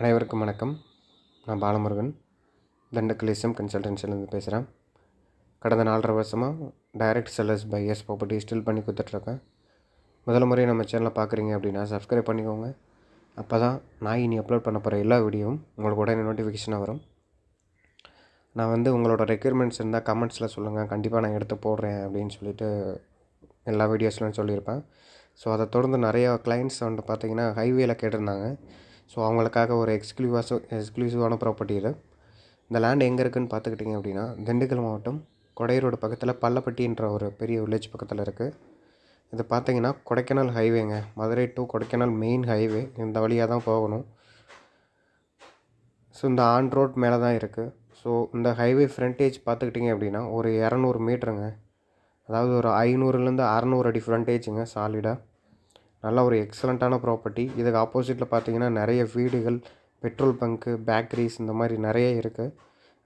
அனைவருக்கும் வணக்கம் நான் பாலமுருகன் திண்டுக்கல் கன்சல்டன்சிலேருந்து பேசுகிறேன் கடந்த நாலரை வருஷமாக direct sellers by S property still பண்ணி கொடுத்துட்ருக்கேன் முதல் முறை நம்ம சேனலை பார்க்குறீங்க அப்படின்னா சப்ஸ்கிரைப் பண்ணிக்கோங்க அப்போ தான் நான் இனி அப்லோட் பண்ண போகிற எல்லா வீடியோவும் உங்களுக்கு உடனே நோட்டிஃபிகேஷனாக வரும் நான் வந்து உங்களோட ரெக்யூர்மெண்ட்ஸ் இருந்தால் கமெண்ட்ஸில் சொல்லுங்கள் கண்டிப்பாக நான் எடுத்து போடுறேன் அப்படின்னு சொல்லிட்டு எல்லா வீடியோஸ்லையும் சொல்லியிருப்பேன் ஸோ அதை தொடர்ந்து நிறையா கிளைண்ட்ஸ் வந்து பார்த்திங்கன்னா ஹைவேயில் கேட்டிருந்தாங்க ஸோ அவங்களுக்காக ஒரு எக்ஸ்க்ளூவாக எக்ஸ்க்ளூசிவான ப்ராப்பர்ட்டி இது இந்த லேண்ட் எங்கே இருக்குதுன்னு பார்த்துக்கிட்டிங்க அப்படின்னா திண்டுக்கல் மாவட்டம் கொடையரோடு பக்கத்தில் பள்ளப்பட்டின்ற ஒரு பெரிய வில்லேஜ் பக்கத்தில் இருக்குது இதை பார்த்தீங்கன்னா கொடைக்கானல் ஹைவேங்க Madurai to Kodaikanal main highway இந்த வழியாக தான் போகணும் ஸோ இந்த ஆன் ரோட் மேலே தான் இருக்குது ஸோ இந்த ஹைவே ஃப்ரண்டேஜ் பார்த்துக்கிட்டிங்க அப்படின்னா ஒரு இரநூறு மீட்ருங்க அதாவது ஒரு ஐநூறுலேருந்து அறநூறு அடி ஃப்ரண்டேஜுங்க சாலிடாக நல்ல ஒரு எக்ஸலண்ட்டான ப்ராப்பர்ட்டி இதுக்கு ஆப்போசிட்டில் பார்த்தீங்கன்னா நிறைய வீடுகள் பெட்ரோல் பங்க்கு பேக்கரிஸ் இந்த மாதிரி நிறைய இருக்குது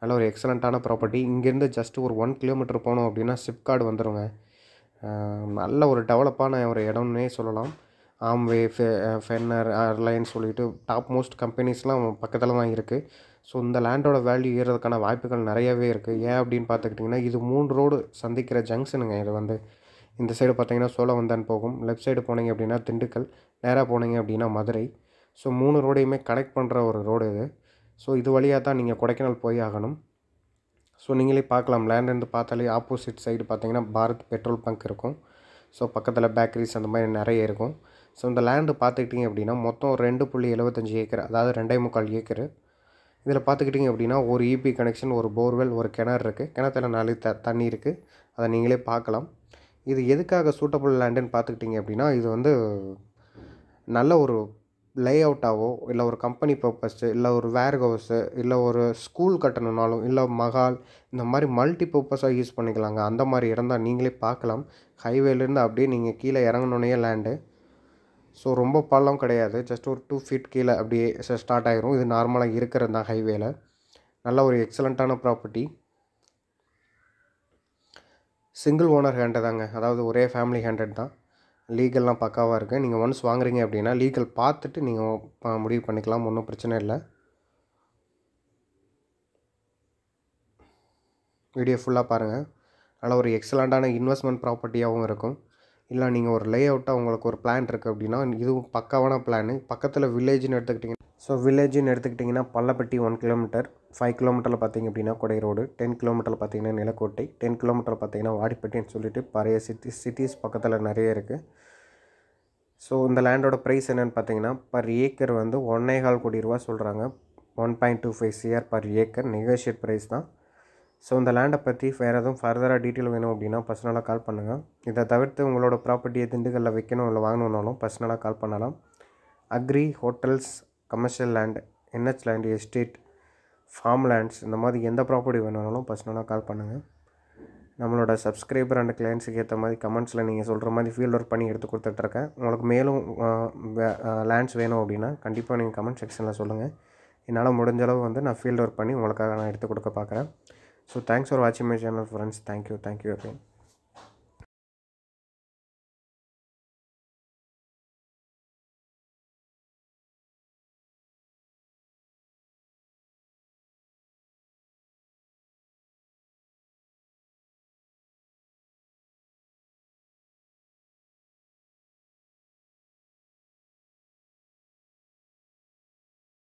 நல்ல ஒரு எக்ஸலண்ட்டான ப்ராப்பர்ட்டி இங்கேருந்து ஜஸ்ட் ஒரு ஒன் கிலோமீட்டர் போனோம் அப்படின்னா சிப்கார்டு வந்துடுங்க நல்ல ஒரு டெவலப்பான ஒரு இடம்னே சொல்லலாம் ஆம்வே ஃபென்னர் ஏர்லைன் சொல்லிட்டு டாப் மோஸ்ட் கம்பெனிஸ்லாம் பக்கத்தில் தான் இருக்குது ஸோ இந்த லேண்டோட வேல்யூ ஏறுறதுக்கான வாய்ப்புகள் நிறையவே இருக்குது ஏன் அப்படின்னு பார்த்துக்கிட்டிங்கன்னா இது மூணு ரோடு சந்திக்கிற ஜங்ஷனுங்க இது வந்து இந்த சைடு பார்த்தீங்கன்னா சோழவந்தான் போகும் லெஃப்ட் சைடு போனீங்க அப்படின்னா திண்டுக்கல் நேராக போனீங்க அப்படின்னா மதுரை ஸோ மூணு ரோடையுமே கனெக்ட் பண்ணுற ஒரு ரோடு இது ஸோ இது வழியாக தான் நீங்கள் கொடைக்கானல் போய் ஆகணும் ஸோ நீங்களே பார்க்கலாம் லேண்ட்லேருந்து பார்த்தாலே ஆப்போசிட் சைடு பார்த்தீங்கன்னா பாரத் பெட்ரோல் பங்க் இருக்கும் ஸோ பக்கத்தில் பேக்கரிஸ் அந்த மாதிரி நிறைய இருக்கும் ஸோ இந்த லேண்டு பார்த்துக்கிட்டிங்க அப்படின்னா மொத்தம் ரெண்டு புள்ளி எழுபத்தஞ்சி ஏக்கர் அதாவது ரெண்டே முக்கால் ஏக்கரு இதில் பார்த்துக்கிட்டிங்க அப்படின்னா ஒரு இபி e கனெக்ஷன் ஒரு போர்வெல் ஒரு கிணறு இருக்குது கிணத்துல நாலு த தண்ணி இருக்குது அதை நீங்களே பார்க்கலாம் இது எதுக்காக சூட்டபுள் லேண்டுன்னு பார்த்துக்கிட்டிங்க அப்படின்னா இது வந்து நல்ல ஒரு லே அவுட்டாகவோ இல்லை ஒரு கம்பெனி பர்பஸ்ஸு இல்லை ஒரு வேர் ஹவுஸு இல்லை ஒரு ஸ்கூல் கட்டணுன்னாலும் இல்லை மகால் இந்த மாதிரி மல்டி பர்பஸாக யூஸ் பண்ணிக்கலாங்க அந்த மாதிரி இருந்தால் நீங்களே பார்க்கலாம் ஹைவேலேருந்து அப்படியே நீங்கள் கீழே இறங்கணுனே லேண்டு ஸோ ரொம்ப பள்ளம் கிடையாது ஜஸ்ட் ஒரு டூ ஃபீட் கீழே அப்படியே ஸ்டார்ட் ஆகிரும் இது நார்மலாக இருக்கிறது தான் ஹைவேல நல்ல ஒரு எக்ஸலண்ட்டான ப்ராப்பர்ட்டி சிங்கிள் ஓனர் ஹேண்டு தாங்க அதாவது ஒரே ஃபேமிலி ஹேண்டட் தான் லீகல்லாம் பக்காவாக இருக்குது நீங்கள் ஒன்ஸ் வாங்குறீங்க அப்படின்னா லீகல் பார்த்துட்டு நீங்கள் முடிவு பண்ணிக்கலாம் ஒன்றும் பிரச்சனை இல்லை வீடியோ ஃபுல்லாக பாருங்கள் அதனால் ஒரு எக்ஸலண்ட்டான இன்வெஸ்ட்மெண்ட் ப்ராப்பர்ட்டியாகவும் இருக்கும் இல்லை நீங்கள் ஒரு லே அவுட்டாக உங்களுக்கு ஒரு பிளான் இருக்குது அப்படின்னா இதுவும் பக்காவான பிளானு பக்கத்தில் வில்லேஜ்னு எடுத்துக்கிட்டிங்கன்னா ஸோ வில்லேஜ்னு எடுத்துக்கிட்டிங்கன்னா பல்லப்பட்டி ஒன் கிலோமீட்டர் ஃபைவ் கிலோமீட்டரில் பார்த்தீங்க அப்படின்னா கொடை ரோடு டென் கிலோமீட்டரில் பார்த்தீங்கன்னா நிலக்கோட்டை டென் கிலோமீட்டரில் பார்த்தீங்கன்னா வாடிப்பட்டின்னு சொல்லிட்டு பழைய சிட்டி சிட்டிஸ் பக்கத்தில் நிறைய இருக்குது ஸோ இந்த லேண்டோட ப்ரைஸ் என்னென்னு பார்த்தீங்கன்னா பர் ஏக்கர் வந்து ஒன்னே கால் கோடி ரூபா சொல்கிறாங்க one point two five CR per acre negotiate price தான் ஸோ இந்த லேண்டை பற்றி வேறு எதுவும் ஃபர்தராக டீட்டெயில் வேணும் அப்படின்னா பர்சனலாக கால் பண்ணுங்கள் இதை தவிர்த்து உங்களோட ப்ராப்பர்ட்டியை திண்டுக்கல்லில் வைக்கணும் இல்லை வாங்கணுன்னாலும் பர்சனலாக கால் பண்ணலாம் agri hotels commercial land NH land estate farm lands இந்த மாதிரி எந்த ப்ராப்பர்ட்டி வேணுனாலும் பர்சனலாக கால் பண்ணுங்கள் நம்மளோட சப்ஸ்கிரைபர் அண்ட் கிளைண்ட்ஸுக்கு ஏற்ற மாதிரி கமெண்ட்ஸில் நீங்கள் சொல்கிற மாதிரி ஃபீல்ட் ஒர்க் பண்ணி எடுத்து கொடுத்துட்ருக்கேன் உங்களுக்கு மேலும் லேண்ட்ஸ் வேணும் அப்படின்னா கண்டிப்பாக நீங்கள் கமெண்ட் செக்ஷனில் சொல்லுங்கள் என்னால் முடிஞ்சளவு வந்து நான் ஃபீல்ட் ஒர்க் பண்ணி உங்களுக்காக நான் எடுத்து கொடுக்க பார்க்குறேன் So thanks for watching my channel friends. Thank you. Thank you again.